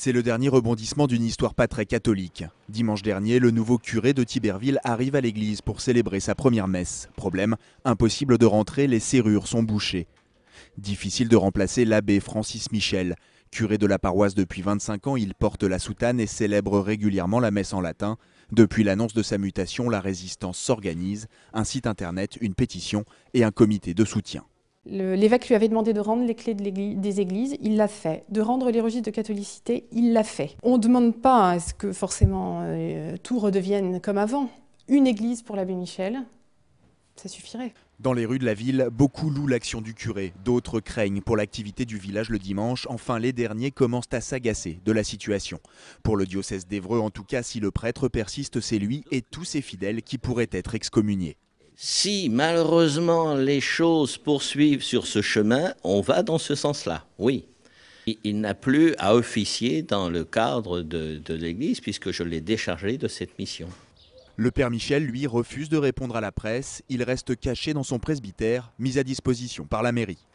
C'est le dernier rebondissement d'une histoire pas très catholique. Dimanche dernier, le nouveau curé de Tiberville arrive à l'église pour célébrer sa première messe. Problème, impossible de rentrer, les serrures sont bouchées. Difficile de remplacer l'abbé Francis Michel. Curé de la paroisse depuis 25 ans, il porte la soutane et célèbre régulièrement la messe en latin. Depuis l'annonce de sa mutation, la résistance s'organise, un site internet, une pétition et un comité de soutien. L'évêque lui avait demandé de rendre les clés des églises, il l'a fait. De rendre les registres de catholicité, il l'a fait. On ne demande pas à ce que forcément euh, tout redevienne comme avant. Une église pour l'abbé Michel, ça suffirait. Dans les rues de la ville, beaucoup louent l'action du curé, d'autres craignent pour l'activité du village le dimanche, enfin les derniers commencent à s'agacer de la situation. Pour le diocèse d'Evreux en tout cas, si le prêtre persiste, c'est lui et tous ses fidèles qui pourraient être excommuniés si malheureusement les choses poursuivent sur ce chemin, on va dans ce sens-là, oui. Il n'a plus à officier dans le cadre de, l'Église puisque je l'ai déchargé de cette mission. Le Père Michel, lui, refuse de répondre à la presse. Il reste caché dans son presbytère, mis à disposition par la mairie.